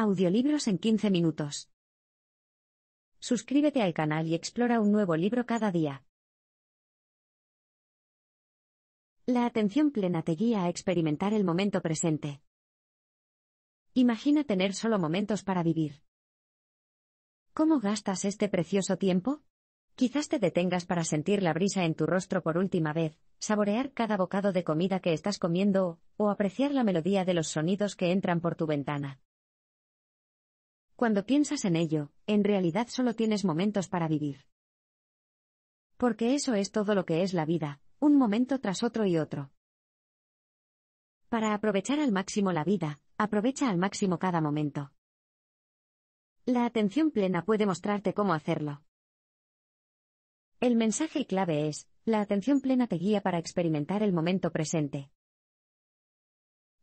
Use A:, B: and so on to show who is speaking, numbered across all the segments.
A: Audiolibros en 15 minutos. Suscríbete al canal y explora un nuevo libro cada día. La atención plena te guía a experimentar el momento presente. Imagina tener solo momentos para vivir. ¿Cómo gastas este precioso tiempo? Quizás te detengas para sentir la brisa en tu rostro por última vez, saborear cada bocado de comida que estás comiendo, o apreciar la melodía de los sonidos que entran por tu ventana. Cuando piensas en ello, en realidad solo tienes momentos para vivir. Porque eso es todo lo que es la vida, un momento tras otro y otro. Para aprovechar al máximo la vida, aprovecha al máximo cada momento. La atención plena puede mostrarte cómo hacerlo. El mensaje clave es, la atención plena te guía para experimentar el momento presente.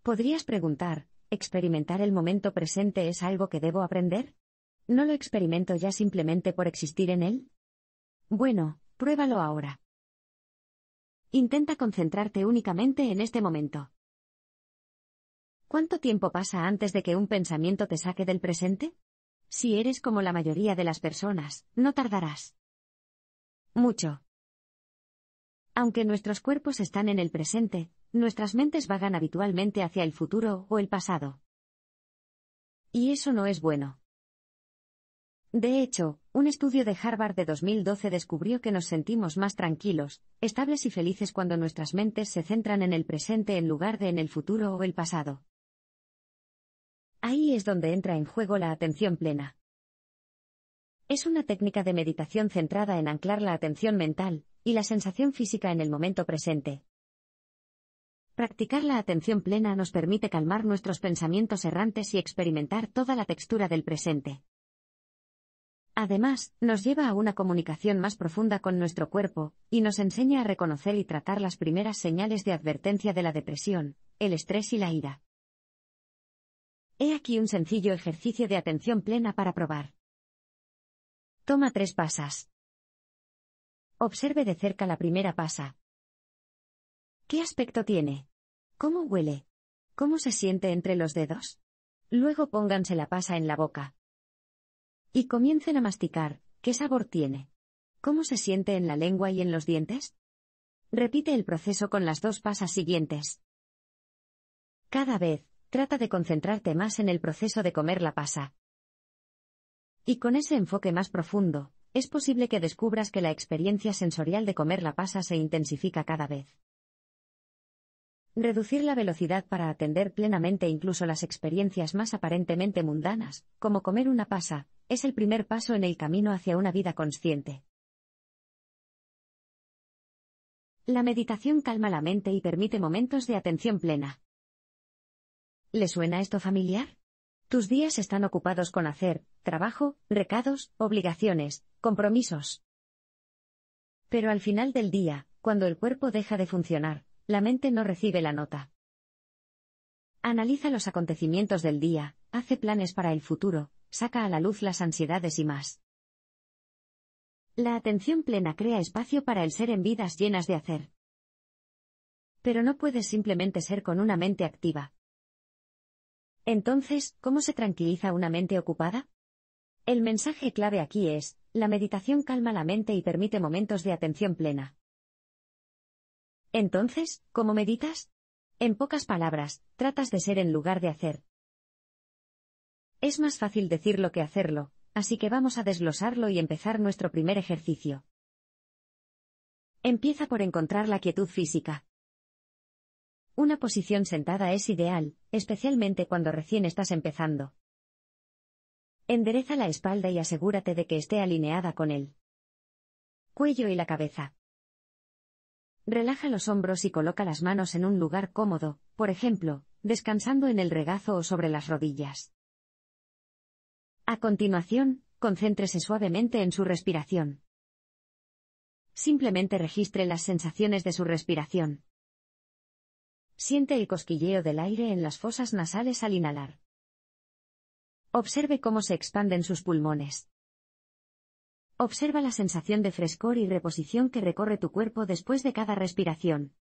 A: Podrías preguntar, experimentar el momento presente es algo que debo aprender? ¿No lo experimento ya simplemente por existir en él? Bueno, pruébalo ahora. Intenta concentrarte únicamente en este momento. ¿Cuánto tiempo pasa antes de que un pensamiento te saque del presente? Si eres como la mayoría de las personas, no tardarás. Mucho. Aunque nuestros cuerpos están en el presente, Nuestras mentes vagan habitualmente hacia el futuro o el pasado. Y eso no es bueno. De hecho, un estudio de Harvard de 2012 descubrió que nos sentimos más tranquilos, estables y felices cuando nuestras mentes se centran en el presente en lugar de en el futuro o el pasado. Ahí es donde entra en juego la atención plena. Es una técnica de meditación centrada en anclar la atención mental y la sensación física en el momento presente, Practicar la atención plena nos permite calmar nuestros pensamientos errantes y experimentar toda la textura del presente. Además, nos lleva a una comunicación más profunda con nuestro cuerpo, y nos enseña a reconocer y tratar las primeras señales de advertencia de la depresión, el estrés y la ira. He aquí un sencillo ejercicio de atención plena para probar. Toma tres pasas. Observe de cerca la primera pasa, ¿Qué aspecto tiene? ¿Cómo huele? ¿Cómo se siente entre los dedos? Luego pónganse la pasa en la boca. Y comiencen a masticar, ¿qué sabor tiene? ¿Cómo se siente en la lengua y en los dientes? Repite el proceso con las dos pasas siguientes. Cada vez, trata de concentrarte más en el proceso de comer la pasa. Y con ese enfoque más profundo, es posible que descubras que la experiencia sensorial de comer la pasa se intensifica cada vez. Reducir la velocidad para atender plenamente incluso las experiencias más aparentemente mundanas, como comer una pasa, es el primer paso en el camino hacia una vida consciente. La meditación calma la mente y permite momentos de atención plena. ¿Le suena esto familiar? Tus días están ocupados con hacer, trabajo, recados, obligaciones, compromisos. Pero al final del día, cuando el cuerpo deja de funcionar, la mente no recibe la nota. Analiza los acontecimientos del día, hace planes para el futuro, saca a la luz las ansiedades y más. La atención plena crea espacio para el ser en vidas llenas de hacer. Pero no puedes simplemente ser con una mente activa. Entonces, ¿cómo se tranquiliza una mente ocupada? El mensaje clave aquí es, la meditación calma la mente y permite momentos de atención plena. Entonces, ¿cómo meditas? En pocas palabras, tratas de ser en lugar de hacer. Es más fácil decirlo que hacerlo, así que vamos a desglosarlo y empezar nuestro primer ejercicio. Empieza por encontrar la quietud física. Una posición sentada es ideal, especialmente cuando recién estás empezando. Endereza la espalda y asegúrate de que esté alineada con el cuello y la cabeza. Relaja los hombros y coloca las manos en un lugar cómodo, por ejemplo, descansando en el regazo o sobre las rodillas. A continuación, concéntrese suavemente en su respiración. Simplemente registre las sensaciones de su respiración. Siente el cosquilleo del aire en las fosas nasales al inhalar. Observe cómo se expanden sus pulmones. Observa la sensación de frescor y reposición que recorre tu cuerpo después de cada respiración.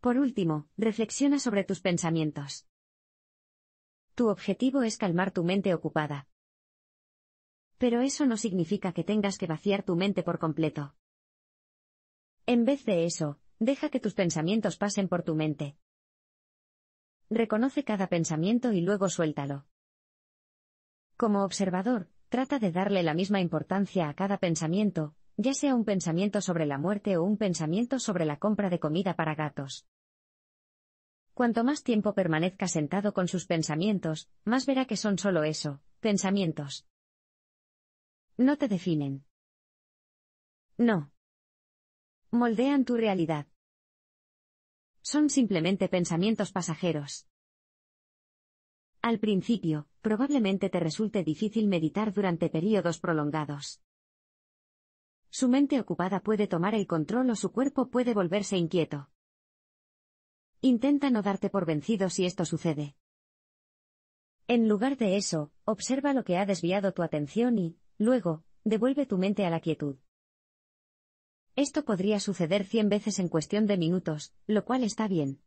A: Por último, reflexiona sobre tus pensamientos. Tu objetivo es calmar tu mente ocupada. Pero eso no significa que tengas que vaciar tu mente por completo. En vez de eso, deja que tus pensamientos pasen por tu mente. Reconoce cada pensamiento y luego suéltalo. Como observador, trata de darle la misma importancia a cada pensamiento, ya sea un pensamiento sobre la muerte o un pensamiento sobre la compra de comida para gatos. Cuanto más tiempo permanezca sentado con sus pensamientos, más verá que son solo eso, pensamientos. No te definen. No. Moldean tu realidad. Son simplemente pensamientos pasajeros. Al principio, probablemente te resulte difícil meditar durante períodos prolongados. Su mente ocupada puede tomar el control o su cuerpo puede volverse inquieto. Intenta no darte por vencido si esto sucede. En lugar de eso, observa lo que ha desviado tu atención y, luego, devuelve tu mente a la quietud. Esto podría suceder cien veces en cuestión de minutos, lo cual está bien.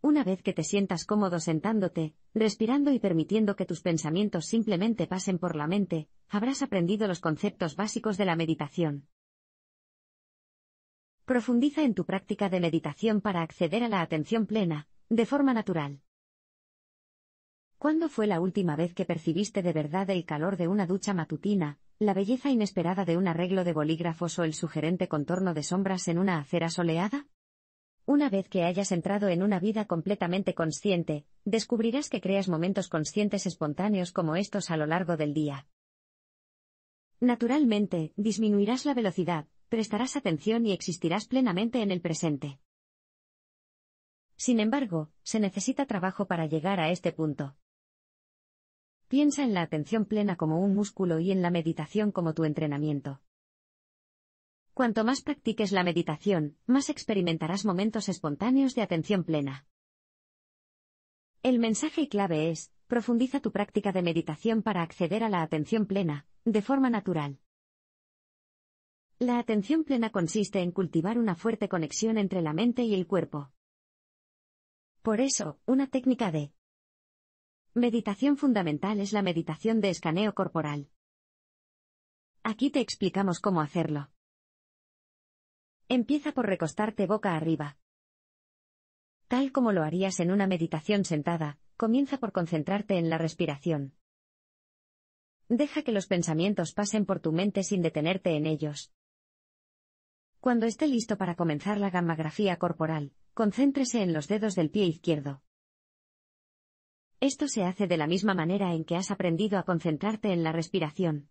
A: Una vez que te sientas cómodo sentándote, respirando y permitiendo que tus pensamientos simplemente pasen por la mente, habrás aprendido los conceptos básicos de la meditación. Profundiza en tu práctica de meditación para acceder a la atención plena, de forma natural. ¿Cuándo fue la última vez que percibiste de verdad el calor de una ducha matutina, la belleza inesperada de un arreglo de bolígrafos o el sugerente contorno de sombras en una acera soleada? Una vez que hayas entrado en una vida completamente consciente, descubrirás que creas momentos conscientes espontáneos como estos a lo largo del día. Naturalmente, disminuirás la velocidad, prestarás atención y existirás plenamente en el presente. Sin embargo, se necesita trabajo para llegar a este punto. Piensa en la atención plena como un músculo y en la meditación como tu entrenamiento. Cuanto más practiques la meditación, más experimentarás momentos espontáneos de atención plena. El mensaje clave es, profundiza tu práctica de meditación para acceder a la atención plena, de forma natural. La atención plena consiste en cultivar una fuerte conexión entre la mente y el cuerpo. Por eso, una técnica de meditación fundamental es la meditación de escaneo corporal. Aquí te explicamos cómo hacerlo. Empieza por recostarte boca arriba. Tal como lo harías en una meditación sentada, comienza por concentrarte en la respiración. Deja que los pensamientos pasen por tu mente sin detenerte en ellos. Cuando esté listo para comenzar la gammagrafía corporal, concéntrese en los dedos del pie izquierdo. Esto se hace de la misma manera en que has aprendido a concentrarte en la respiración.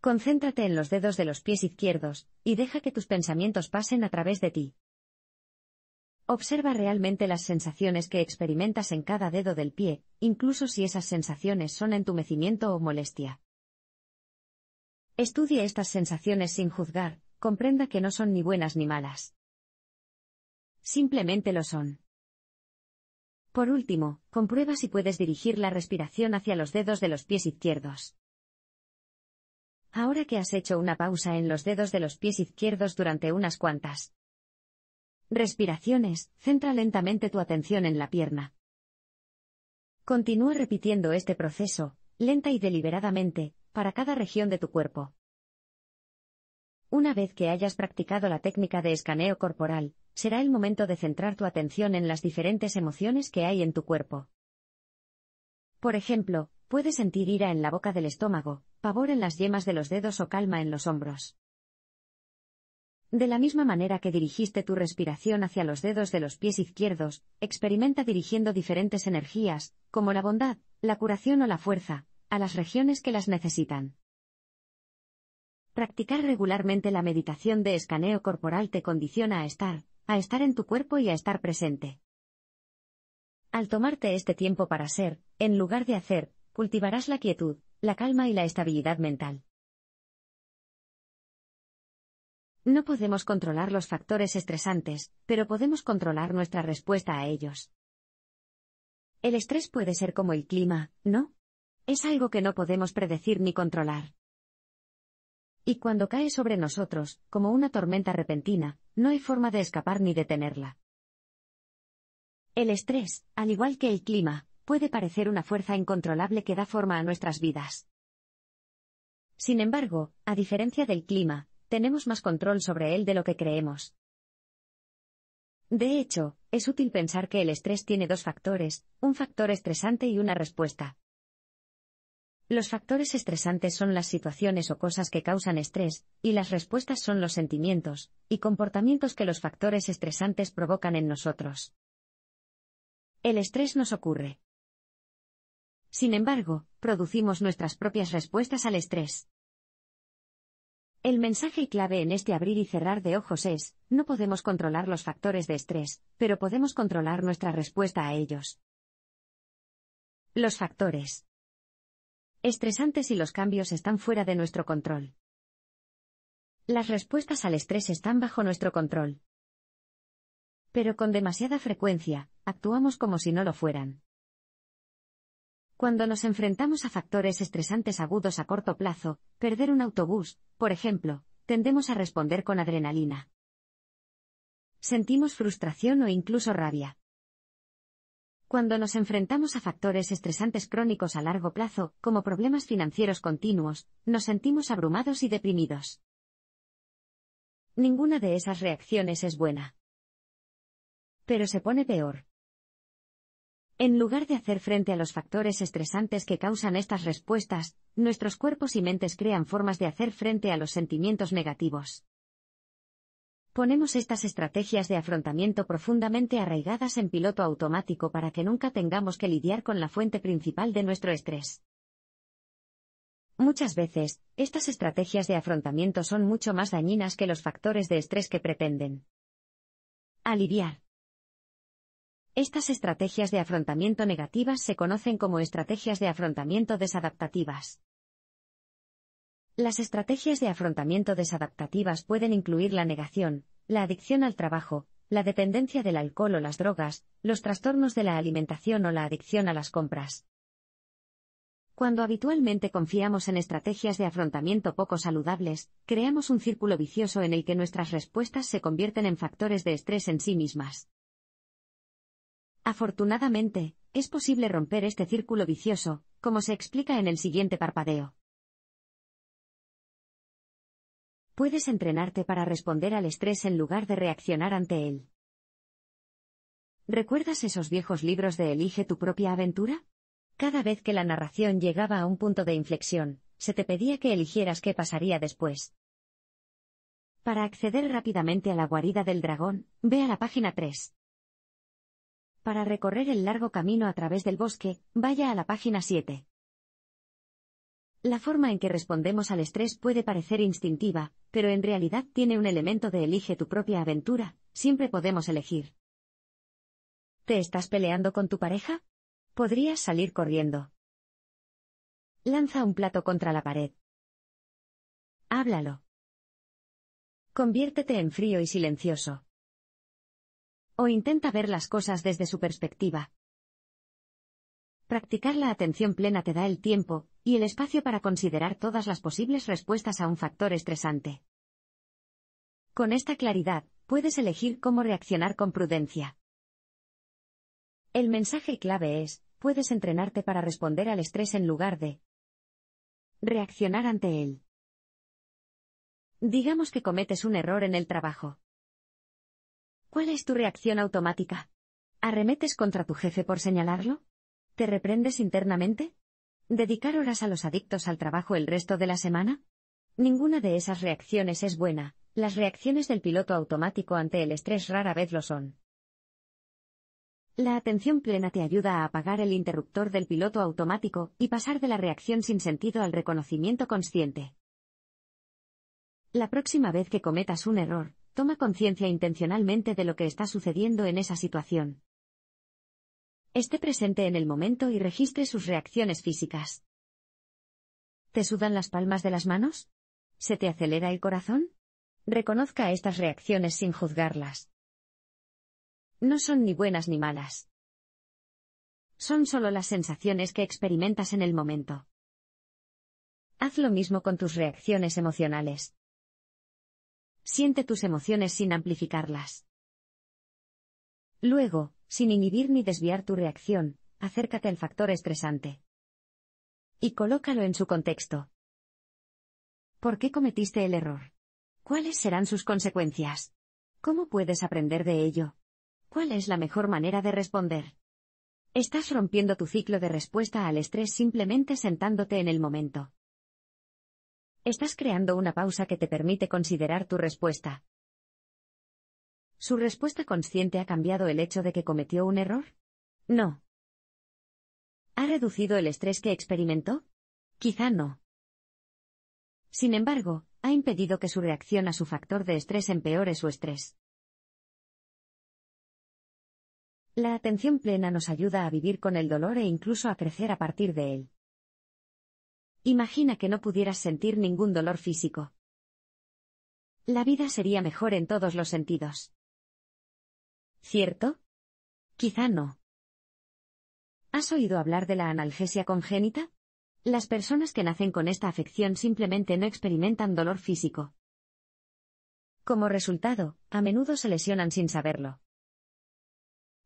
A: Concéntrate en los dedos de los pies izquierdos, y deja que tus pensamientos pasen a través de ti. Observa realmente las sensaciones que experimentas en cada dedo del pie, incluso si esas sensaciones son entumecimiento o molestia. Estudia estas sensaciones sin juzgar, comprenda que no son ni buenas ni malas. Simplemente lo son. Por último, comprueba si puedes dirigir la respiración hacia los dedos de los pies izquierdos. Ahora que has hecho una pausa en los dedos de los pies izquierdos durante unas cuantas respiraciones, centra lentamente tu atención en la pierna. Continúa repitiendo este proceso, lenta y deliberadamente, para cada región de tu cuerpo. Una vez que hayas practicado la técnica de escaneo corporal, será el momento de centrar tu atención en las diferentes emociones que hay en tu cuerpo. Por ejemplo, Puede sentir ira en la boca del estómago, pavor en las yemas de los dedos o calma en los hombros. De la misma manera que dirigiste tu respiración hacia los dedos de los pies izquierdos, experimenta dirigiendo diferentes energías, como la bondad, la curación o la fuerza, a las regiones que las necesitan. Practicar regularmente la meditación de escaneo corporal te condiciona a estar, a estar en tu cuerpo y a estar presente. Al tomarte este tiempo para ser, en lugar de hacer, cultivarás la quietud, la calma y la estabilidad mental. No podemos controlar los factores estresantes, pero podemos controlar nuestra respuesta a ellos. El estrés puede ser como el clima, ¿no? Es algo que no podemos predecir ni controlar. Y cuando cae sobre nosotros, como una tormenta repentina, no hay forma de escapar ni detenerla. El estrés, al igual que el clima, puede parecer una fuerza incontrolable que da forma a nuestras vidas. Sin embargo, a diferencia del clima, tenemos más control sobre él de lo que creemos. De hecho, es útil pensar que el estrés tiene dos factores, un factor estresante y una respuesta. Los factores estresantes son las situaciones o cosas que causan estrés, y las respuestas son los sentimientos y comportamientos que los factores estresantes provocan en nosotros. El estrés nos ocurre. Sin embargo, producimos nuestras propias respuestas al estrés. El mensaje clave en este abrir y cerrar de ojos es, no podemos controlar los factores de estrés, pero podemos controlar nuestra respuesta a ellos. Los factores estresantes y los cambios están fuera de nuestro control. Las respuestas al estrés están bajo nuestro control. Pero con demasiada frecuencia, actuamos como si no lo fueran. Cuando nos enfrentamos a factores estresantes agudos a corto plazo, perder un autobús, por ejemplo, tendemos a responder con adrenalina. Sentimos frustración o incluso rabia. Cuando nos enfrentamos a factores estresantes crónicos a largo plazo, como problemas financieros continuos, nos sentimos abrumados y deprimidos. Ninguna de esas reacciones es buena. Pero se pone peor, en lugar de hacer frente a los factores estresantes que causan estas respuestas, nuestros cuerpos y mentes crean formas de hacer frente a los sentimientos negativos. Ponemos estas estrategias de afrontamiento profundamente arraigadas en piloto automático para que nunca tengamos que lidiar con la fuente principal de nuestro estrés. Muchas veces, estas estrategias de afrontamiento son mucho más dañinas que los factores de estrés que pretenden. Aliviar. Estas estrategias de afrontamiento negativas se conocen como estrategias de afrontamiento desadaptativas. Las estrategias de afrontamiento desadaptativas pueden incluir la negación, la adicción al trabajo, la dependencia del alcohol o las drogas, los trastornos de la alimentación o la adicción a las compras. Cuando habitualmente confiamos en estrategias de afrontamiento poco saludables, creamos un círculo vicioso en el que nuestras respuestas se convierten en factores de estrés en sí mismas. Afortunadamente, es posible romper este círculo vicioso, como se explica en el siguiente parpadeo. Puedes entrenarte para responder al estrés en lugar de reaccionar ante él. ¿Recuerdas esos viejos libros de Elige tu propia aventura? Cada vez que la narración llegaba a un punto de inflexión, se te pedía que eligieras qué pasaría después. Para acceder rápidamente a la guarida del dragón, ve a la página 3. Para recorrer el largo camino a través del bosque, vaya a la página 7. La forma en que respondemos al estrés puede parecer instintiva, pero en realidad tiene un elemento de elige tu propia aventura, siempre podemos elegir. ¿Te estás peleando con tu pareja? Podrías salir corriendo. Lanza un plato contra la pared. Háblalo. Conviértete en frío y silencioso o intenta ver las cosas desde su perspectiva. Practicar la atención plena te da el tiempo y el espacio para considerar todas las posibles respuestas a un factor estresante. Con esta claridad, puedes elegir cómo reaccionar con prudencia. El mensaje clave es, puedes entrenarte para responder al estrés en lugar de reaccionar ante él. Digamos que cometes un error en el trabajo. ¿Cuál es tu reacción automática? ¿Arremetes contra tu jefe por señalarlo? ¿Te reprendes internamente? ¿Dedicar horas a los adictos al trabajo el resto de la semana? Ninguna de esas reacciones es buena, las reacciones del piloto automático ante el estrés rara vez lo son. La atención plena te ayuda a apagar el interruptor del piloto automático y pasar de la reacción sin sentido al reconocimiento consciente. La próxima vez que cometas un error, Toma conciencia intencionalmente de lo que está sucediendo en esa situación. Esté presente en el momento y registre sus reacciones físicas. ¿Te sudan las palmas de las manos? ¿Se te acelera el corazón? Reconozca estas reacciones sin juzgarlas. No son ni buenas ni malas. Son solo las sensaciones que experimentas en el momento. Haz lo mismo con tus reacciones emocionales siente tus emociones sin amplificarlas. Luego, sin inhibir ni desviar tu reacción, acércate al factor estresante. Y colócalo en su contexto. ¿Por qué cometiste el error? ¿Cuáles serán sus consecuencias? ¿Cómo puedes aprender de ello? ¿Cuál es la mejor manera de responder? Estás rompiendo tu ciclo de respuesta al estrés simplemente sentándote en el momento. Estás creando una pausa que te permite considerar tu respuesta. ¿Su respuesta consciente ha cambiado el hecho de que cometió un error? No. ¿Ha reducido el estrés que experimentó? Quizá no. Sin embargo, ha impedido que su reacción a su factor de estrés empeore su estrés. La atención plena nos ayuda a vivir con el dolor e incluso a crecer a partir de él. Imagina que no pudieras sentir ningún dolor físico. La vida sería mejor en todos los sentidos. ¿Cierto? Quizá no. ¿Has oído hablar de la analgesia congénita? Las personas que nacen con esta afección simplemente no experimentan dolor físico. Como resultado, a menudo se lesionan sin saberlo.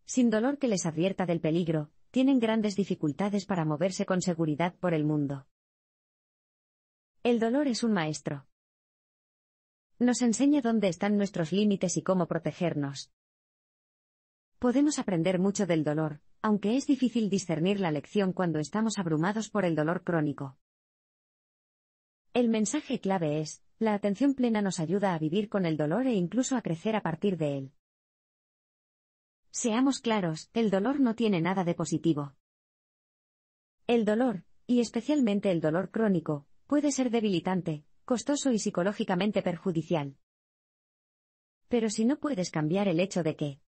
A: Sin dolor que les advierta del peligro, tienen grandes dificultades para moverse con seguridad por el mundo. El dolor es un maestro. Nos enseña dónde están nuestros límites y cómo protegernos. Podemos aprender mucho del dolor, aunque es difícil discernir la lección cuando estamos abrumados por el dolor crónico. El mensaje clave es, la atención plena nos ayuda a vivir con el dolor e incluso a crecer a partir de él. Seamos claros, el dolor no tiene nada de positivo. El dolor, y especialmente el dolor crónico, puede ser debilitante, costoso y psicológicamente perjudicial. Pero si no puedes cambiar el hecho de que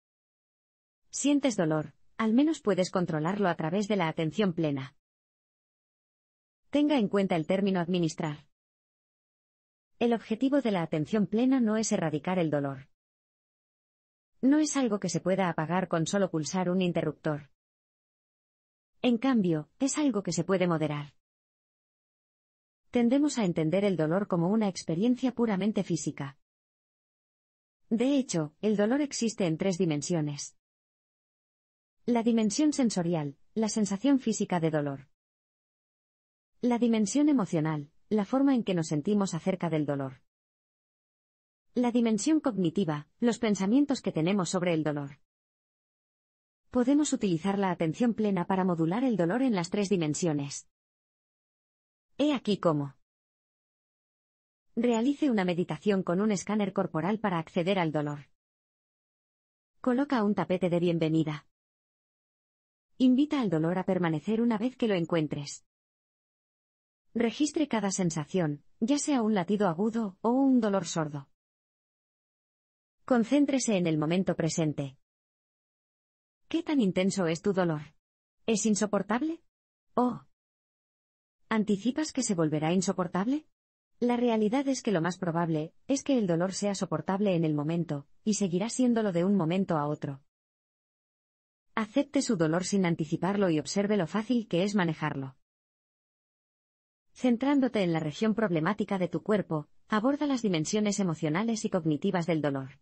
A: sientes dolor, al menos puedes controlarlo a través de la atención plena. Tenga en cuenta el término administrar. El objetivo de la atención plena no es erradicar el dolor. No es algo que se pueda apagar con solo pulsar un interruptor. En cambio, es algo que se puede moderar tendemos a entender el dolor como una experiencia puramente física. De hecho, el dolor existe en tres dimensiones. La dimensión sensorial, la sensación física de dolor. La dimensión emocional, la forma en que nos sentimos acerca del dolor. La dimensión cognitiva, los pensamientos que tenemos sobre el dolor. Podemos utilizar la atención plena para modular el dolor en las tres dimensiones. He aquí cómo. Realice una meditación con un escáner corporal para acceder al dolor. Coloca un tapete de bienvenida. Invita al dolor a permanecer una vez que lo encuentres. Registre cada sensación, ya sea un latido agudo o un dolor sordo. Concéntrese en el momento presente. ¿Qué tan intenso es tu dolor? ¿Es insoportable? ¿O ¿Anticipas que se volverá insoportable? La realidad es que lo más probable es que el dolor sea soportable en el momento, y seguirá siéndolo de un momento a otro. Acepte su dolor sin anticiparlo y observe lo fácil que es manejarlo. Centrándote en la región problemática de tu cuerpo, aborda las dimensiones emocionales y cognitivas del dolor.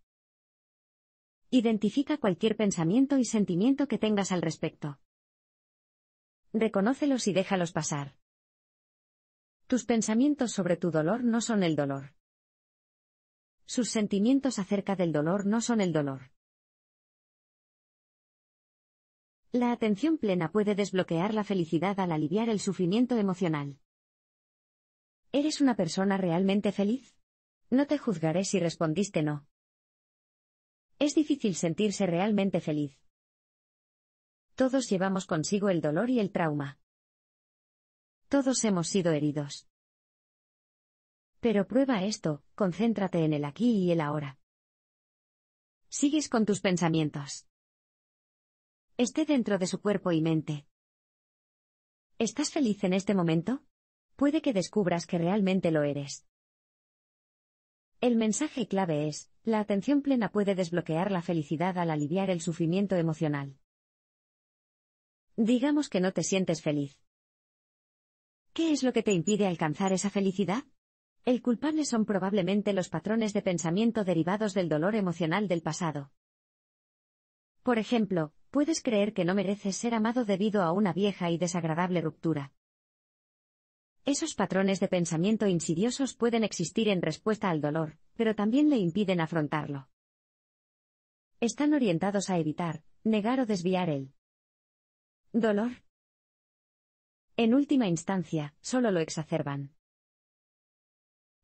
A: Identifica cualquier pensamiento y sentimiento que tengas al respecto. Reconócelos y déjalos pasar. Tus pensamientos sobre tu dolor no son el dolor. Sus sentimientos acerca del dolor no son el dolor. La atención plena puede desbloquear la felicidad al aliviar el sufrimiento emocional. ¿Eres una persona realmente feliz? No te juzgaré si respondiste no. Es difícil sentirse realmente feliz. Todos llevamos consigo el dolor y el trauma. Todos hemos sido heridos. Pero prueba esto, concéntrate en el aquí y el ahora. Sigues con tus pensamientos. Esté dentro de su cuerpo y mente. ¿Estás feliz en este momento? Puede que descubras que realmente lo eres. El mensaje clave es, la atención plena puede desbloquear la felicidad al aliviar el sufrimiento emocional. Digamos que no te sientes feliz. ¿Qué es lo que te impide alcanzar esa felicidad? El culpable son probablemente los patrones de pensamiento derivados del dolor emocional del pasado. Por ejemplo, puedes creer que no mereces ser amado debido a una vieja y desagradable ruptura. Esos patrones de pensamiento insidiosos pueden existir en respuesta al dolor, pero también le impiden afrontarlo. Están orientados a evitar, negar o desviar el dolor. En última instancia, solo lo exacerban.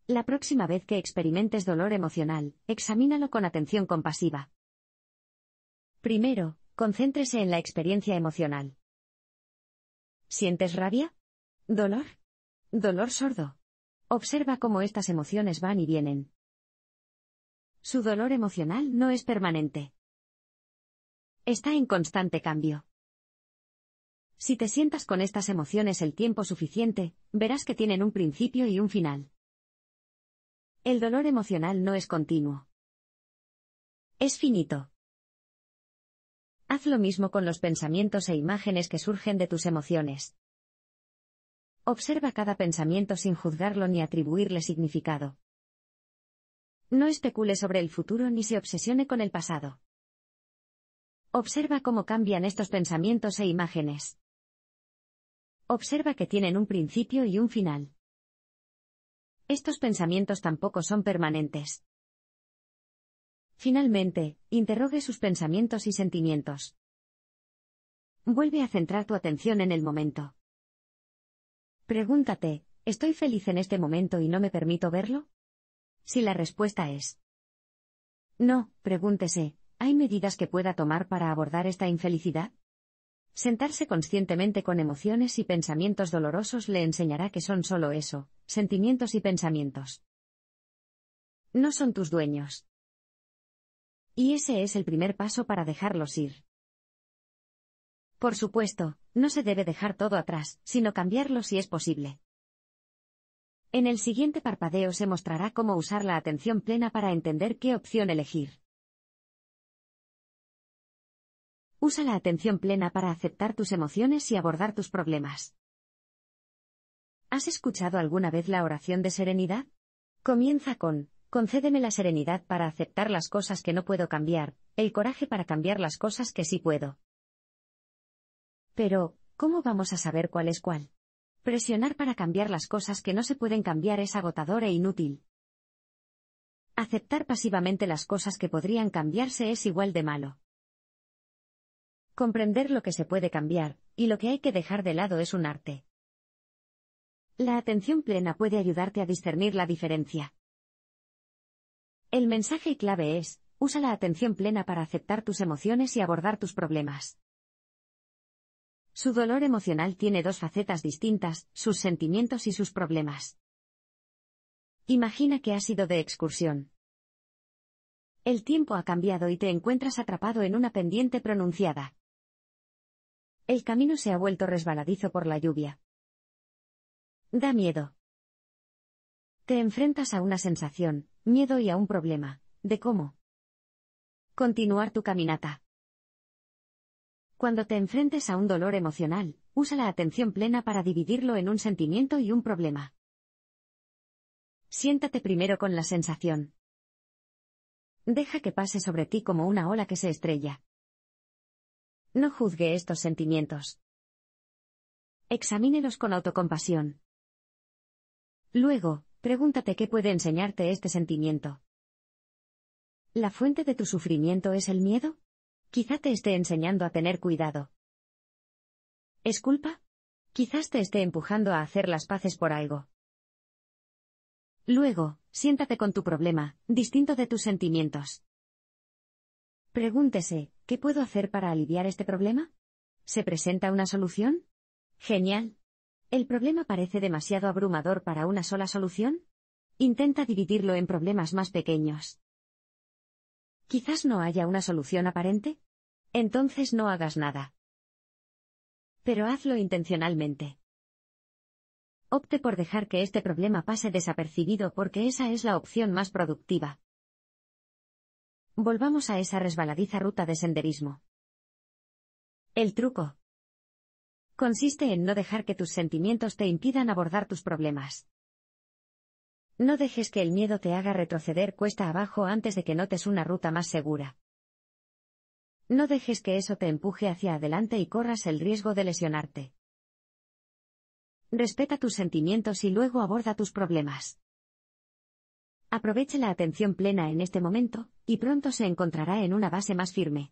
A: La próxima vez que experimentes dolor emocional, examínalo con atención compasiva. Primero, concéntrese en la experiencia emocional. ¿Sientes rabia? ¿Dolor? ¿Dolor sordo? Observa cómo estas emociones van y vienen. Su dolor emocional no es permanente. Está en constante cambio. Si te sientas con estas emociones el tiempo suficiente, verás que tienen un principio y un final. El dolor emocional no es continuo. Es finito. Haz lo mismo con los pensamientos e imágenes que surgen de tus emociones. Observa cada pensamiento sin juzgarlo ni atribuirle significado. No especule sobre el futuro ni se obsesione con el pasado. Observa cómo cambian estos pensamientos e imágenes. Observa que tienen un principio y un final. Estos pensamientos tampoco son permanentes. Finalmente, interrogue sus pensamientos y sentimientos. Vuelve a centrar tu atención en el momento. Pregúntate, ¿estoy feliz en este momento y no me permito verlo? Si la respuesta es no, pregúntese, ¿hay medidas que pueda tomar para abordar esta infelicidad? Sentarse conscientemente con emociones y pensamientos dolorosos le enseñará que son solo eso, sentimientos y pensamientos. No son tus dueños. Y ese es el primer paso para dejarlos ir. Por supuesto, no se debe dejar todo atrás, sino cambiarlo si es posible. En el siguiente parpadeo se mostrará cómo usar la atención plena para entender qué opción elegir. Usa la atención plena para aceptar tus emociones y abordar tus problemas. ¿Has escuchado alguna vez la oración de serenidad? Comienza con, concédeme la serenidad para aceptar las cosas que no puedo cambiar, el coraje para cambiar las cosas que sí puedo. Pero, ¿cómo vamos a saber cuál es cuál? Presionar para cambiar las cosas que no se pueden cambiar es agotador e inútil. Aceptar pasivamente las cosas que podrían cambiarse es igual de malo. Comprender lo que se puede cambiar, y lo que hay que dejar de lado es un arte. La atención plena puede ayudarte a discernir la diferencia. El mensaje clave es, usa la atención plena para aceptar tus emociones y abordar tus problemas. Su dolor emocional tiene dos facetas distintas, sus sentimientos y sus problemas. Imagina que has ido de excursión. El tiempo ha cambiado y te encuentras atrapado en una pendiente pronunciada. El camino se ha vuelto resbaladizo por la lluvia. Da miedo. Te enfrentas a una sensación, miedo y a un problema, de cómo continuar tu caminata. Cuando te enfrentes a un dolor emocional, usa la atención plena para dividirlo en un sentimiento y un problema. Siéntate primero con la sensación. Deja que pase sobre ti como una ola que se estrella. No juzgue estos sentimientos. Examínelos con autocompasión. Luego, pregúntate qué puede enseñarte este sentimiento. ¿La fuente de tu sufrimiento es el miedo? Quizá te esté enseñando a tener cuidado. ¿Es culpa? Quizás te esté empujando a hacer las paces por algo. Luego, siéntate con tu problema, distinto de tus sentimientos. Pregúntese, ¿qué puedo hacer para aliviar este problema? ¿Se presenta una solución? Genial. ¿El problema parece demasiado abrumador para una sola solución? Intenta dividirlo en problemas más pequeños. Quizás no haya una solución aparente. Entonces no hagas nada. Pero hazlo intencionalmente. Opte por dejar que este problema pase desapercibido porque esa es la opción más productiva. Volvamos a esa resbaladiza ruta de senderismo. El truco. Consiste en no dejar que tus sentimientos te impidan abordar tus problemas. No dejes que el miedo te haga retroceder cuesta abajo antes de que notes una ruta más segura. No dejes que eso te empuje hacia adelante y corras el riesgo de lesionarte. Respeta tus sentimientos y luego aborda tus problemas. Aproveche la atención plena en este momento, y pronto se encontrará en una base más firme.